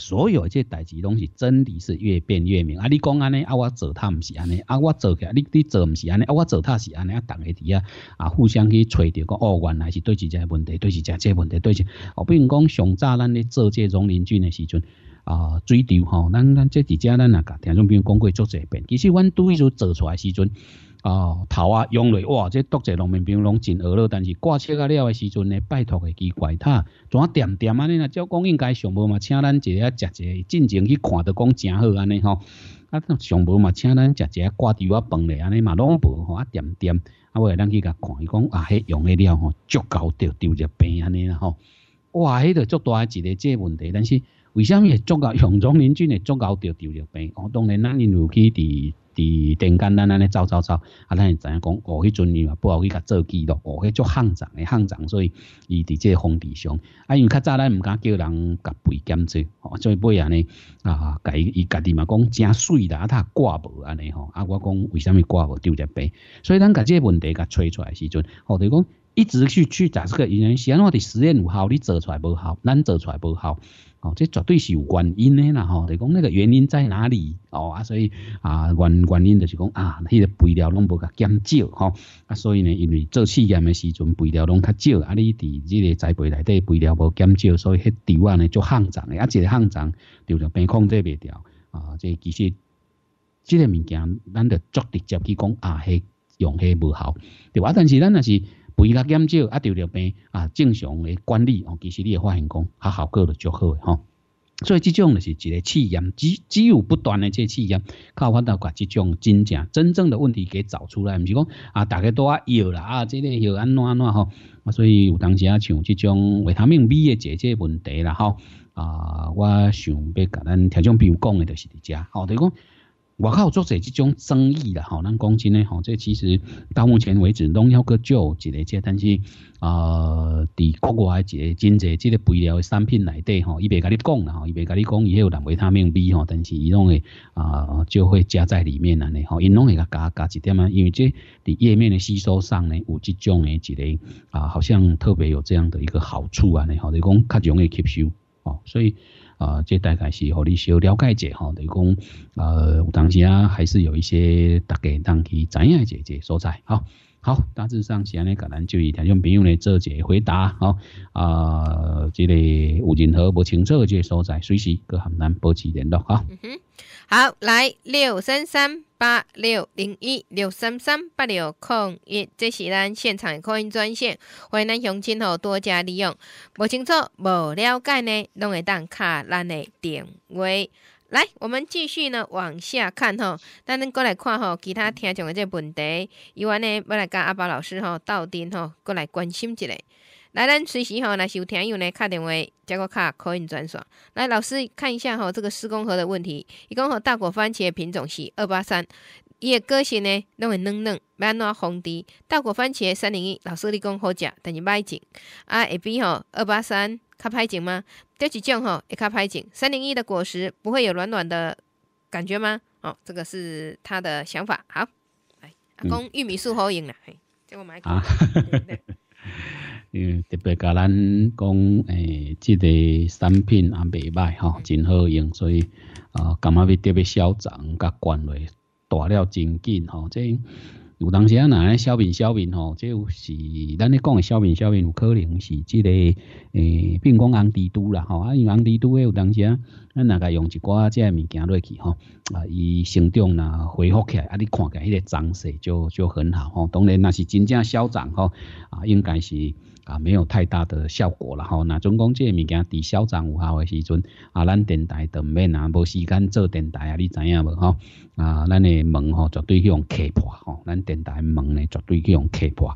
所有这代志拢是真理是越变越明啊！你讲安尼啊，我做他毋是安尼啊，我做起来，你你做毋是安尼啊，我做他是安尼啊，逐个底啊啊，互相去揣着讲哦，原来是对自家问题，对自家这问题，对哦，比如讲上早咱咧做这种邻居的时阵啊，水稻吼，咱咱这几家咱也甲众朋友讲过足济遍。其实阮对伊做做出来时阵。哦，头啊，用落哇！即多者农民兵拢真恶咯。但是挂车啊了的时阵呢，拜托个奇怪他，怎啊点点啊？尼啦？照讲应该上班嘛，请咱一个食一个，进前去看都讲真好安尼吼。啊，上班嘛，请咱食一个挂电话饭嘞，安尼嘛拢无吼啊点点。啊，我来咱去甲看，伊讲啊，迄用的了吼，足够着丢着病安尼啦吼。哇，迄个足大一个这问题，但是为什么足够杨庄邻居会足够着丢着病？我当然那因有去伫。伫电杆咱安尼走走走，啊，咱会知影讲？哦，迄阵伊嘛不好去甲做记录，哦，迄种行长诶，行长，所以伊伫这封地上，啊，因为较早咱毋敢叫人甲背兼职，所以尾安尼啊，家伊家己嘛讲真水啦，啊，他挂无安尼吼，啊，我讲为虾米挂无丢只背，所以咱甲这问题甲吹出来时阵，吼，就讲一直去去查这个，因为是安怎伫实验有效，你做出来无效，咱做出来无效。哦，这绝对是有原因的啦吼。就讲那个原因在哪里？哦啊，所以啊原原因就是讲啊，迄个肥料拢无甲减少吼啊，所以呢，因为做试验的时阵肥料拢较少，啊，你伫这个栽培内底肥料无减少，所以迄地哇呢就旱涨的，啊，一个旱涨就着变控制袂掉啊。这其实，这个物件咱着作直接去讲啊，迄用迄无效对啊，但是咱若是。肥甲减少啊，糖尿病啊，正常诶管理哦，其实你会发现讲，它效果了足好诶吼。所以这种就是一个试验，只只有不断诶这试验，靠法到甲这种真正真正的问题给找出来，毋是讲啊，大家都啊药啦啊，这个药安怎安怎吼。所以有当时啊，像这种维他命 B 诶，解决问题啦吼。啊，我想要甲咱听众比如讲诶，就是伫遮吼，等于讲。我靠！作者这种争议的吼，咱讲真呢，吼，这其实到目前为止拢要个旧一个些，但是啊，伫国外一个真济这个肥料的产品内底吼，伊袂甲你讲啦，吼，伊袂甲你讲以有人维他命 B 吼，但是伊弄会啊就会加在里面啦呢，吼，伊弄甲加加一点啊，因为这伫页面的吸收上呢有这种诶一个啊，好像特别有这样的一个好处啊呢，吼，就讲较容易吸收哦，所以。啊，这大概是互你小了解者吼，等于讲，呃，有当时啊，还是有一些大家人去知影者者所在，吼。好，大致上像咧，甲咱就是听众朋友咧做一下回答，吼。啊，这个有任何无清楚的个所在，随时可含咱保持联络，好。好，来六三三八六零一六三三八六空一，这是咱现场的扩音专线，欢迎咱乡亲吼多加利用。不清楚、不了解呢，拢会当卡咱的电话。来，我们继续呢往下看吼，等恁过来看吼，其他听众的这问题，伊完呢要来甲阿宝老师吼斗阵吼过来关心一下。来咱随时吼，若是有听友来敲电话，这个卡可以转爽。来老师看一下吼，这个施工盒的问题。一共吼大果番茄品种是二八三，伊的个性呢，拢会嫩嫩，安怎红滴？大果番茄三零一，老师你讲好食，但是歹景啊。会比吼二八三，较歹景吗？这几种吼会较歹景，三零一的果实不会有软软的感觉吗？哦，这个是他的想法。好，阿公玉米树好用啦，这个买。嗯，特别甲咱讲，诶，即个产品也袂歹吼，真好用，所以，啊，感觉要特别嚣涨甲惯落，大了真紧吼。即有当时啊，那小面小面吼，即有是咱咧讲诶小面小面，有可能是即个，诶，比如讲红蜘蛛啦吼，啊，红蜘蛛诶有当时啊，咱若甲用一寡即个物件落去吼，啊，伊生长呐恢复起来，啊，你看起来迄个长势就就很好吼。当然若是真正嚣涨吼，啊，应该是。啊，没有太大的效果了吼。那总讲这物件伫销账有效诶时阵，啊，咱电台都免啊无时间做电台啊，你知影无吼？啊，咱诶门吼绝对去用磕破吼，咱电台门呢绝对去用磕破。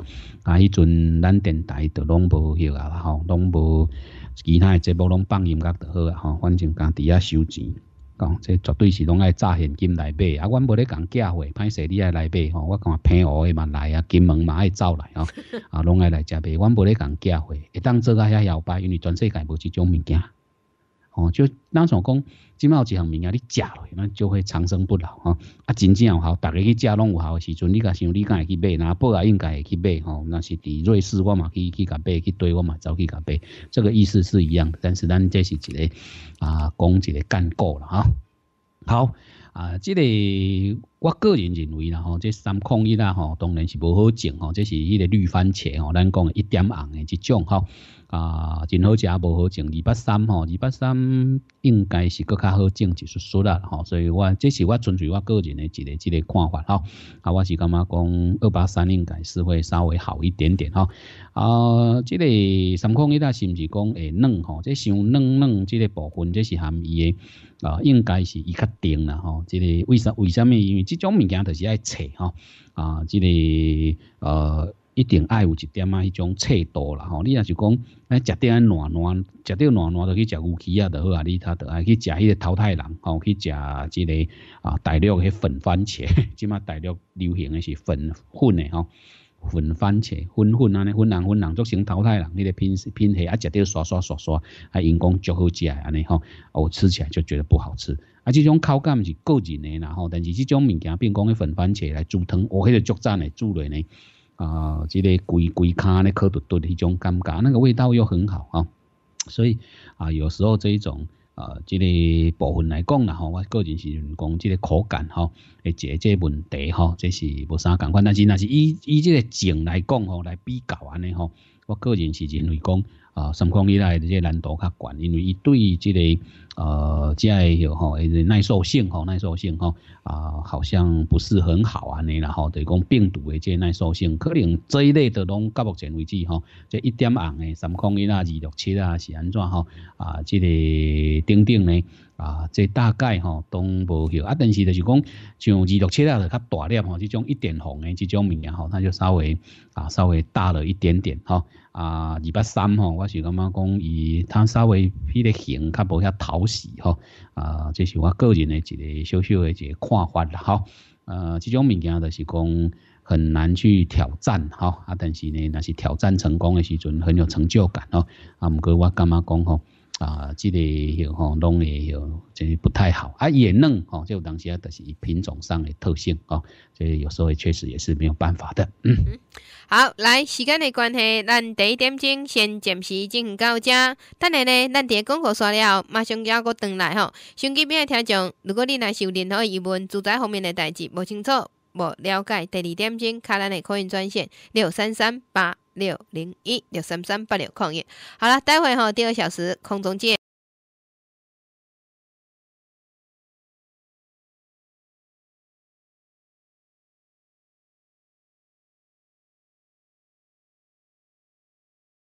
啊，迄阵咱电台都拢无迄啊吼，拢无其他诶节目拢放音乐就好啊吼，反正家己啊收钱。讲这绝对是拢爱炸现金来买，啊，阮无咧讲假货，歹势你爱来买吼，我讲平湖的嘛来啊，金门嘛爱走来吼，啊，拢爱来食买，我无咧讲假货，会当做啊遐摇摆，因为全世界无这种物件。哦，就那种讲，金毛几项物啊，你食了，那就会长生不老哈。啊，真正有好，大家去加拢有好的时阵，你敢想，你敢会去买，那不啊应该也去买哈。那是伫瑞士我嘛去去甲买去堆我嘛走去甲买，这个意思是一样。但是咱这是一个啊，讲一个干股了哈。好啊，这个我个人认为啦，吼，这三控一啦，吼，当然是不好种吼，这是迄个绿番茄吼，咱讲一点红的这种吼。啊，真好，食无好种。二八三吼，二八三应该是搁较好整，一术术啦吼。所以我这是我纯粹我个人的一个一个看法吼。啊，我是感觉讲二八三应该是会稍微好一点点吼。啊，这个三矿一带是不是讲诶软吼？这像软软这个部分，这是含伊诶啊，应该是伊较定啦吼。这个为啥？为什么？因为这种物件都是爱切吼。啊，这个呃。一定爱有一点啊，迄种菜度啦吼。你若是讲，哎，食点安烂烂，食掉烂烂，就去食乌鸡啊，就好啊。你他得爱去食迄个淘汰人，吼，去食即个啊，大陆迄粉番茄，即马大陆流行的是粉粉的吼，粉番茄，粉粉安尼，粉人粉人，足成淘汰人。你个拼拼下啊，食掉刷刷刷刷，啊，因讲足好食安尼吼，哦，吃起来就觉得不好吃。啊，这种口感是个人的啦吼，但是这种物件，变讲迄粉番茄来煮汤，我迄个足赞的煮来呢。啊，这个龟规卡呢，口度的一种尴尬，那个味道又很好啊，所以啊，有时候这一种啊，这个部分来讲啦吼，我个人是讲这个口感吼。解这问题吼，这是无啥共款，但是那是以以这个情来讲吼，来比较安尼吼，我个人是认为讲啊，三光里内的这难度较悬，因为伊对这个呃，即个吼，伊个耐受性吼，耐受性吼啊，好像不是很好安尼啦吼，就是讲病毒的这耐受性，可能这一类的拢到目前为止吼，这一点红诶，三光里类二六七啊是安怎吼啊，这个等等呢。啊，即大概吼都无叫，啊，但是就是讲，像二六七啊，就较大粒吼，这种一点红的这种物件吼，它就稍微啊稍微大了一点点吼。啊，二八三吼，我是感觉讲，伊它稍微迄个形较无遐讨喜吼。啊，这是我个人的一个小小的一个看法啦吼。呃，这种物件就是讲很难去挑战哈。啊，但是呢，那是挑战成功的时候很有成就感哦。啊，唔过我干嘛讲吼？啊，这个有吼拢会有，真是不太好。啊，也嫩哦，就当时啊，就是以品种上的特性吼，所以有时候也确实也是没有办法的。嗯，好，来，时间的关系，咱第一点钟先暂时进行到这。等下呢，咱的广课说了，马上要阁登来吼。手机诶，听众，如果你若是有任何疑问，住宅方面的代志不清楚。我了解第二点钟，卡拉的客运专线六三三八六零一六三三八六客运。好了，待会吼，第二小时空中见。